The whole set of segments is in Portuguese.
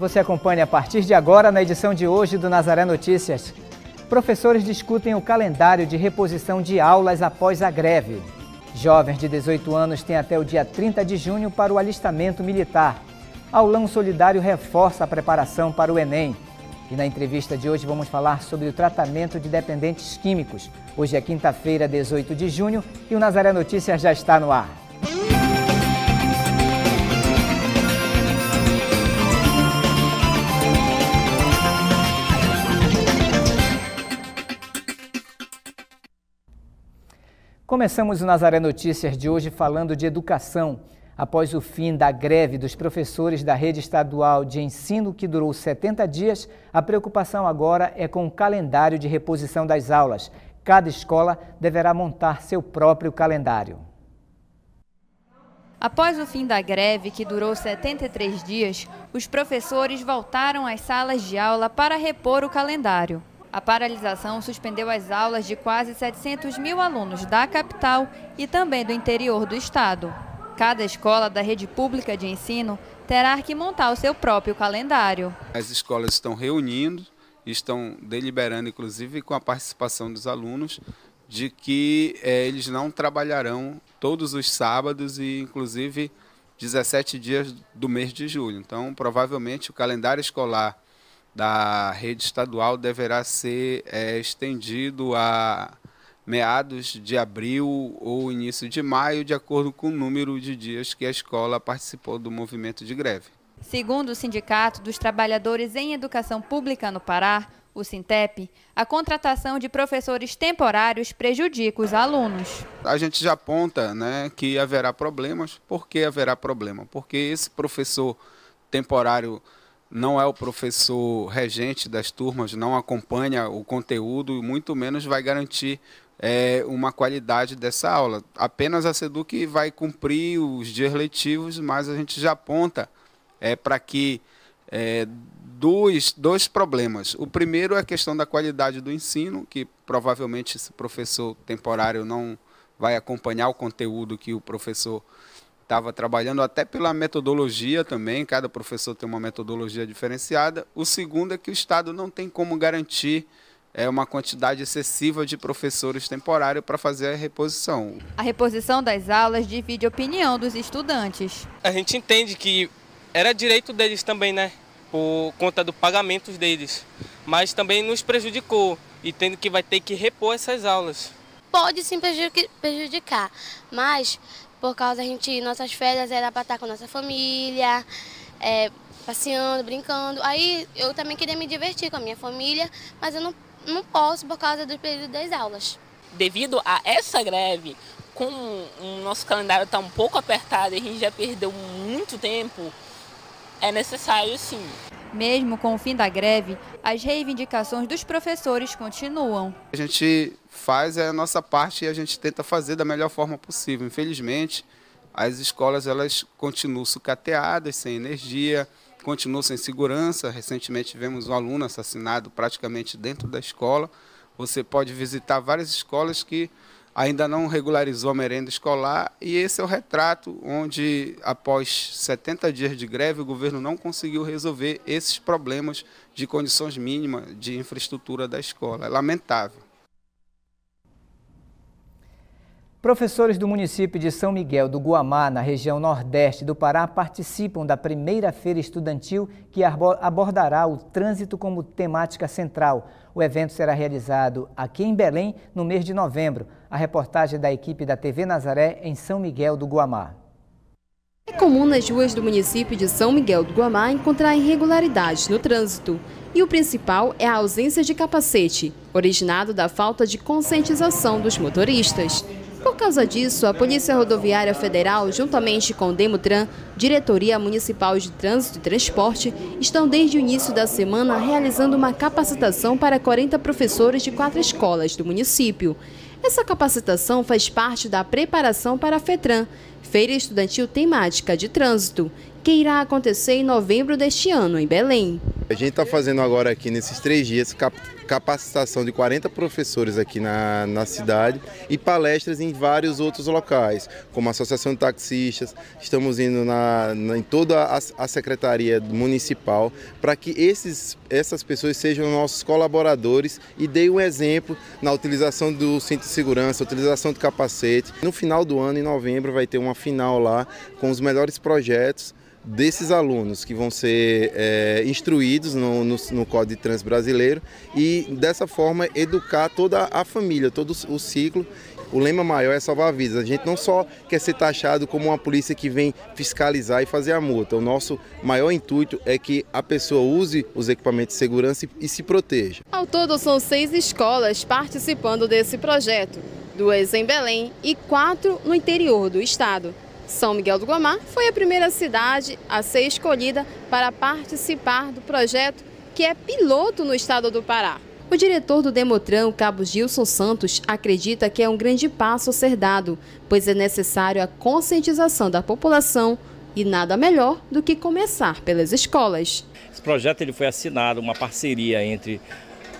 Você acompanha a partir de agora na edição de hoje do Nazaré Notícias. Professores discutem o calendário de reposição de aulas após a greve. Jovens de 18 anos têm até o dia 30 de junho para o alistamento militar. Aulão Solidário reforça a preparação para o Enem. E na entrevista de hoje vamos falar sobre o tratamento de dependentes químicos. Hoje é quinta-feira, 18 de junho, e o Nazaré Notícias já está no ar. Começamos o Nazaré Notícias de hoje falando de educação. Após o fim da greve dos professores da rede estadual de ensino, que durou 70 dias, a preocupação agora é com o calendário de reposição das aulas. Cada escola deverá montar seu próprio calendário. Após o fim da greve, que durou 73 dias, os professores voltaram às salas de aula para repor o calendário. A paralisação suspendeu as aulas de quase 700 mil alunos da capital e também do interior do estado. Cada escola da rede pública de ensino terá que montar o seu próprio calendário. As escolas estão reunindo, estão deliberando, inclusive com a participação dos alunos, de que é, eles não trabalharão todos os sábados e, inclusive, 17 dias do mês de julho. Então, provavelmente, o calendário escolar da rede estadual deverá ser é, estendido a meados de abril ou início de maio, de acordo com o número de dias que a escola participou do movimento de greve. Segundo o Sindicato dos Trabalhadores em Educação Pública no Pará, o Sintep, a contratação de professores temporários prejudica os alunos. A gente já aponta né, que haverá problemas. Por que haverá problema? Porque esse professor temporário não é o professor regente das turmas, não acompanha o conteúdo e muito menos vai garantir é, uma qualidade dessa aula. Apenas a SEDUC vai cumprir os dias letivos, mas a gente já aponta é, para que é, dois, dois problemas. O primeiro é a questão da qualidade do ensino, que provavelmente esse professor temporário não vai acompanhar o conteúdo que o professor estava trabalhando até pela metodologia também, cada professor tem uma metodologia diferenciada. O segundo é que o Estado não tem como garantir é uma quantidade excessiva de professores temporários para fazer a reposição. A reposição das aulas divide a opinião dos estudantes. A gente entende que era direito deles também, né? Por conta do pagamento deles. Mas também nos prejudicou, e tendo que vai ter que repor essas aulas. Pode sim prejudicar, mas por causa a gente, nossas férias era para estar com nossa família, é, passeando, brincando. Aí eu também queria me divertir com a minha família, mas eu não, não posso por causa do período das aulas. Devido a essa greve, com o nosso calendário está um pouco apertado e a gente já perdeu muito tempo, é necessário sim. Mesmo com o fim da greve, as reivindicações dos professores continuam. A gente faz é a nossa parte e a gente tenta fazer da melhor forma possível. Infelizmente, as escolas elas continuam sucateadas, sem energia, continuam sem segurança. Recentemente tivemos um aluno assassinado praticamente dentro da escola. Você pode visitar várias escolas que ainda não regularizou a merenda escolar e esse é o retrato onde, após 70 dias de greve, o governo não conseguiu resolver esses problemas de condições mínimas de infraestrutura da escola. É lamentável. Professores do município de São Miguel do Guamá, na região nordeste do Pará, participam da primeira feira estudantil que abordará o trânsito como temática central. O evento será realizado aqui em Belém no mês de novembro. A reportagem da equipe da TV Nazaré em São Miguel do Guamá. É comum nas ruas do município de São Miguel do Guamá encontrar irregularidades no trânsito. E o principal é a ausência de capacete, originado da falta de conscientização dos motoristas. Por causa disso, a Polícia Rodoviária Federal, juntamente com o Demutran, Diretoria Municipal de Trânsito e Transporte, estão desde o início da semana realizando uma capacitação para 40 professores de quatro escolas do município. Essa capacitação faz parte da preparação para a FETRAN, Feira Estudantil Temática de Trânsito, que irá acontecer em novembro deste ano, em Belém. A gente está fazendo agora aqui nesses três dias capacitação de 40 professores aqui na, na cidade e palestras em vários outros locais, como a Associação de Taxistas, estamos indo na, na em toda a, a Secretaria Municipal para que esses, essas pessoas sejam nossos colaboradores e deem um exemplo na utilização do cinto de segurança, utilização do capacete. No final do ano, em novembro, vai ter uma final lá com os melhores projetos desses alunos que vão ser é, instruídos no, no, no, Código de Trânsito Brasileiro e dessa forma educar toda a família, todo o ciclo. O lema maior é salvar vidas. A gente não só quer ser taxado como uma polícia que vem fiscalizar e fazer a multa. O nosso maior intuito é que a pessoa use os equipamentos de segurança e, e se proteja. Ao todo, são seis escolas participando desse projeto: duas em Belém e quatro no interior do estado. São Miguel do Guamá foi a primeira cidade a ser escolhida para participar do projeto que é piloto no estado do Pará. O diretor do Demotran, cabo Gilson Santos, acredita que é um grande passo a ser dado, pois é necessário a conscientização da população e nada melhor do que começar pelas escolas. Esse projeto ele foi assinado, uma parceria entre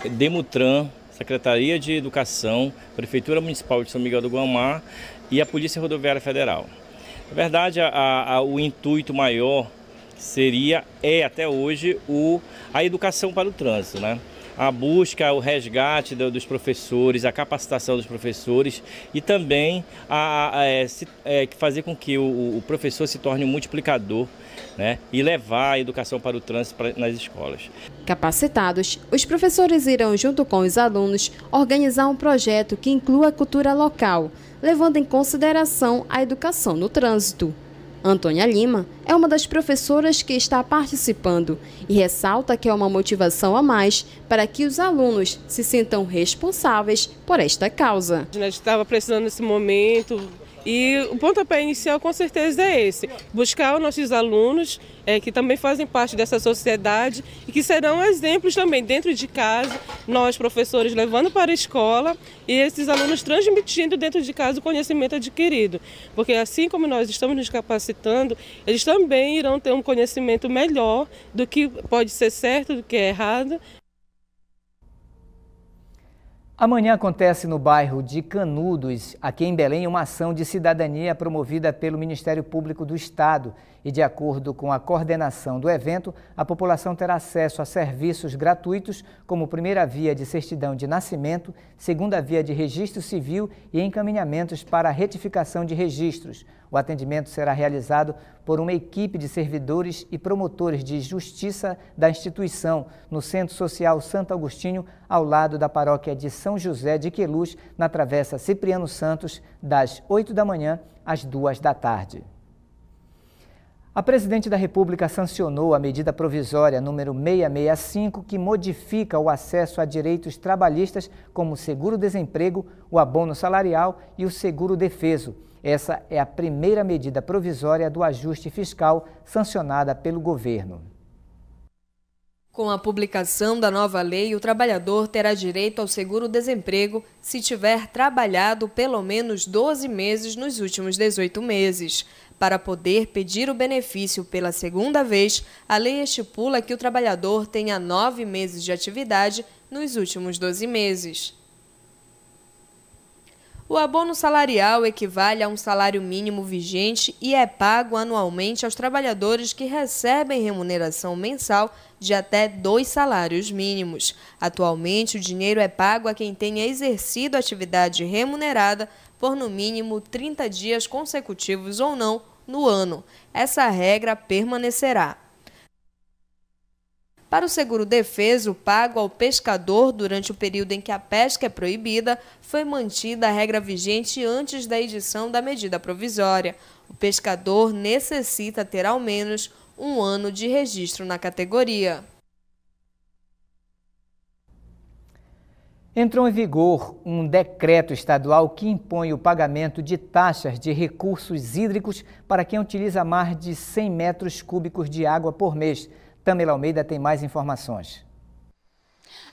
Demutran, Secretaria de Educação, Prefeitura Municipal de São Miguel do Guamá e a Polícia Rodoviária Federal. Na verdade, a, a, o intuito maior seria, é até hoje, o, a educação para o trânsito, né? A busca, o resgate do, dos professores, a capacitação dos professores e também a, a, a é, se, é, fazer com que o, o, professor se torne um multiplicador né? e levar a educação para o trânsito pra, nas escolas. Capacitados, os professores irão, junto com os alunos, organizar um projeto que inclua a cultura local levando em consideração a educação no trânsito. Antônia Lima é uma das professoras que está participando e ressalta que é uma motivação a mais para que os alunos se sintam responsáveis por esta causa. A gente estava precisando nesse momento e o pontapé inicial com certeza é esse, buscar os nossos alunos é, que também fazem parte dessa sociedade e que serão exemplos também dentro de casa, nós professores levando para a escola e esses alunos transmitindo dentro de casa o conhecimento adquirido. Porque assim como nós estamos nos capacitando, eles também irão ter um conhecimento melhor do que pode ser certo, do que é errado, Amanhã acontece no bairro de Canudos, aqui em Belém, uma ação de cidadania promovida pelo Ministério Público do Estado. E, de acordo com a coordenação do evento, a população terá acesso a serviços gratuitos, como primeira via de certidão de nascimento, segunda via de registro civil e encaminhamentos para retificação de registros. O atendimento será realizado por uma equipe de servidores e promotores de justiça da instituição no Centro Social Santo Agostinho, ao lado da paróquia de São José de Queluz, na Travessa Cipriano Santos, das 8 da manhã às 2 da tarde. A presidente da República sancionou a medida provisória número 665, que modifica o acesso a direitos trabalhistas como seguro-desemprego, o abono salarial e o seguro-defeso. Essa é a primeira medida provisória do ajuste fiscal sancionada pelo governo. Com a publicação da nova lei, o trabalhador terá direito ao seguro-desemprego se tiver trabalhado pelo menos 12 meses nos últimos 18 meses. Para poder pedir o benefício pela segunda vez, a lei estipula que o trabalhador tenha nove meses de atividade nos últimos 12 meses. O abono salarial equivale a um salário mínimo vigente e é pago anualmente aos trabalhadores que recebem remuneração mensal de até dois salários mínimos. Atualmente, o dinheiro é pago a quem tenha exercido atividade remunerada por no mínimo 30 dias consecutivos ou não no ano. Essa regra permanecerá para o seguro defeso pago ao pescador durante o período em que a pesca é proibida, foi mantida a regra vigente antes da edição da medida provisória. O pescador necessita ter ao menos um ano de registro na categoria. Entrou em vigor um decreto estadual que impõe o pagamento de taxas de recursos hídricos para quem utiliza mais de 100 metros cúbicos de água por mês. Tamela Almeida tem mais informações.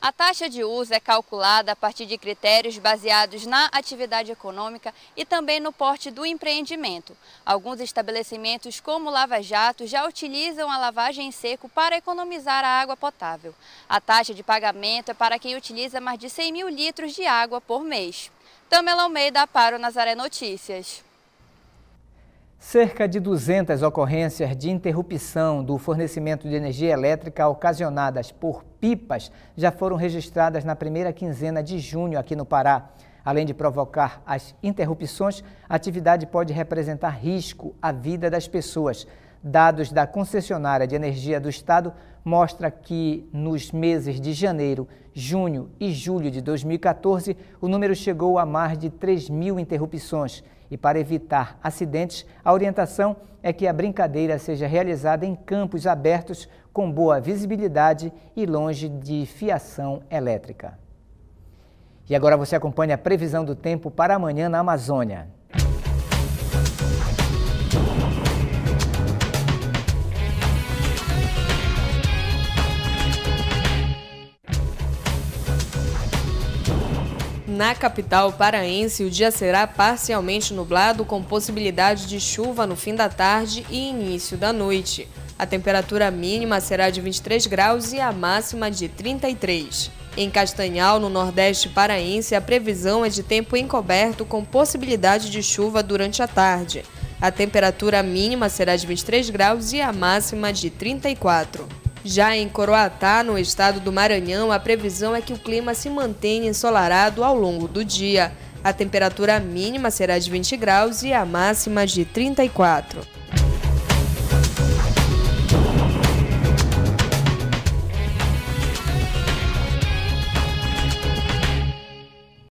A taxa de uso é calculada a partir de critérios baseados na atividade econômica e também no porte do empreendimento. Alguns estabelecimentos, como Lava Jato, já utilizam a lavagem em seco para economizar a água potável. A taxa de pagamento é para quem utiliza mais de 100 mil litros de água por mês. Tamela Almeida para o Nazaré Notícias. Cerca de 200 ocorrências de interrupção do fornecimento de energia elétrica ocasionadas por pipas já foram registradas na primeira quinzena de junho aqui no Pará. Além de provocar as interrupções, a atividade pode representar risco à vida das pessoas. Dados da concessionária de energia do estado mostram que nos meses de janeiro, junho e julho de 2014, o número chegou a mais de 3 mil interrupções. E para evitar acidentes, a orientação é que a brincadeira seja realizada em campos abertos com boa visibilidade e longe de fiação elétrica. E agora você acompanha a previsão do tempo para amanhã na Amazônia. Na capital paraense, o dia será parcialmente nublado, com possibilidade de chuva no fim da tarde e início da noite. A temperatura mínima será de 23 graus e a máxima de 33. Em Castanhal, no Nordeste paraense, a previsão é de tempo encoberto com possibilidade de chuva durante a tarde. A temperatura mínima será de 23 graus e a máxima de 34. Já em Coroatá, no estado do Maranhão, a previsão é que o clima se mantenha ensolarado ao longo do dia. A temperatura mínima será de 20 graus e a máxima de 34.